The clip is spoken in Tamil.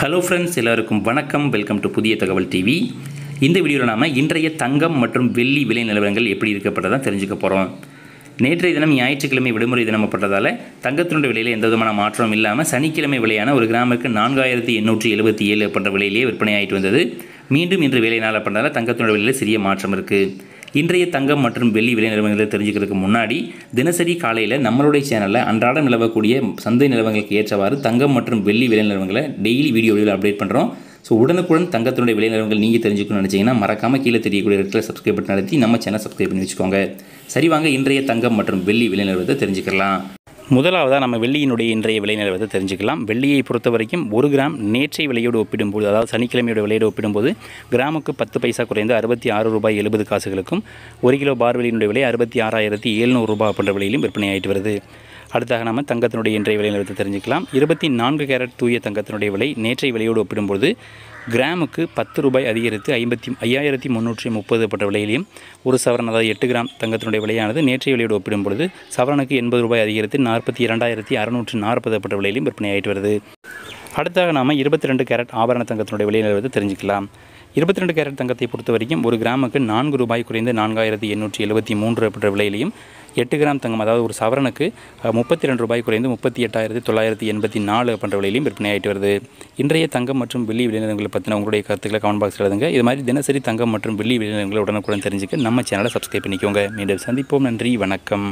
ஹலோ ஃப்ரெண்ட்ஸ் எல்லாருக்கும் வணக்கம் வெல்கம் டு புதிய தகவல் டிவி இந்த வீடியோவில் நாம் இன்றைய தங்கம் மற்றும் வெள்ளி விலை நிலவரங்கள் எப்படி இருக்கப்பட்டதாக தெரிஞ்சுக்க போகிறோம் நேற்றைய தினம் ஞாயிற்றுக்கிழமை விடுமுறை தினமப்பட்டதால் தங்கத்தினுடைய விலையில் எந்த விதமான மாற்றம் இல்லாமல் சனிக்கிழமை விலையான ஒரு கிராமுக்கு நான்காயிரத்தி எண்ணூற்றி எழுபத்தி ஏழு அப்படின்ற விலையிலேயே விற்பனை ஆகிட்டு வந்தது மீண்டும் இன்று விலை நாள் அப்படின்றதால தங்கத்தினுடைய விலையில் சிறிய மாற்றம் இருக்குது இன்றைய தங்கம் மற்றும் வெள்ளி விலை நிலவரங்களை தெரிஞ்சுக்கிறதுக்கு முன்னாடி தினசரி காலையில் நம்மளுடைய சேனலில் அன்றாடம் நிலவக்கூடிய சந்தை நிலவங்களுக்கு ஏற்றவாறு தங்கம் மற்றும் வெள்ளி விலை நிலவங்களை டெய்லி வீடியோவில் அப்டேட் பண்ணுறோம் ஸோ உடனுக்குடன் தங்கத்தினுடைய விலை நிலவங்கள் நீங்கள் தெரிஞ்சுக்கணும்னு நினச்சிங்கன்னா மறக்காமல் கீழே தெரியக்கூடிய இடத்துல சப்ஸ்கிரைப் நடத்தி நம்ம சேனல் சப்ஸ்கிரைப் பண்ணி வச்சுக்கோங்க சரி வாங்க இன்றைய தங்கம் மற்றும் வெள்ளி விலை நிலவரத்தை தெரிஞ்சுக்கலாம் முதலாவதாக நம்ம வெள்ளியினுடைய இன்றைய விலை நிலவரத்தை தெரிஞ்சுக்கலாம் வெள்ளியை பொறுத்த வரைக்கும் ஒரு கிராம் நேற்றை விலையோடு ஒப்பிடும்போது அதாவது சனிக்கிழமையோட விலையோடு ஒப்பிடும்போது கிராமுக்கு பத்து பைசா குறைந்து அறுபத்தி ஆறு ரூபாய் எழுபது காசுகளுக்கும் ஒரு கிலோ பார் வெளியினுடைய விலை அறுபத்தி ஆறாயிரத்தி எழுநூறு ரூபாய் அப்படின்ற விலையிலும் விற்பனையாகிட்டு வருது அடுத்தாக நம்ம தங்கத்தினுடைய இன்றைய விலை நிறுத்த தெரிஞ்சுக்கலாம் இருபத்தி நான்கு கேரட் தூய தங்கத்தினுடைய விலை நேற்றைய விலையோடு ஒப்பிடும்போது கிராமுக்கு பத்து ரூபாய் அதிகரித்து ஐம்பத்தி ஐயாயிரத்தி முந்நூற்றி முப்பது பட்ட விலையிலையும் ஒரு சவரன் அதாவது எட்டு கிராம் தங்கத்தினுடைய விலையானது நேற்றைய விலையோடு ஒப்பிடும் பொழுது சவரனுக்கு எண்பது ரூபாய் அதிகரித்து நாற்பத்தி இரண்டாயிரத்தி அறுநூற்று நாற்பது பட்ட விலையிலும் விற்பனையாயிட்டு வருது அடுத்தாக நாம் இருபத்தி ரெண்டு கேரட் ஆபரண தங்கத்தினுடைய விலை நிலவரத்தை தெரிஞ்சுக்கலாம் இருபத்தி ரெண்டு கேரட் தங்கத்தை பொறுத்த வரைக்கும் ஒரு கிராமுக்கு நான்கு ரூபாய் குறைந்து நான்காயிரத்தி எண்ணூற்றி எழுபத்தி மூன்று பட்ட விலையிலையும் எட்டு கிராம் தங்கம் அதாவது ஒரு சவரனுக்கு முப்பத்தி ரெண்டு ரூபாய் குறைந்து முப்பத்தி எட்டாயிரத்தி தொள்ளாயிரத்தி எண்பத்தி நாலு பண்ணுற விலையிலும் விற்பனை வருது இன்றைய தங்கம் மற்றும் வெள்ளி விளைநிலங்களை பற்றின உங்களுடைய கருத்துக்களை கமெண்ட் பாக்ஸ் எழுதுங்க இது மாதிரி தினசரி தங்கம் மற்றும் வெள்ளி விளைநிலங்களை உடனுக்குடன் தெரிஞ்சுக்க நம்ம சேனலை சப்ஸ்கிரைப் பண்ணிக்கோங்க மீண்டும் சந்திப்போம் நன்றி வணக்கம்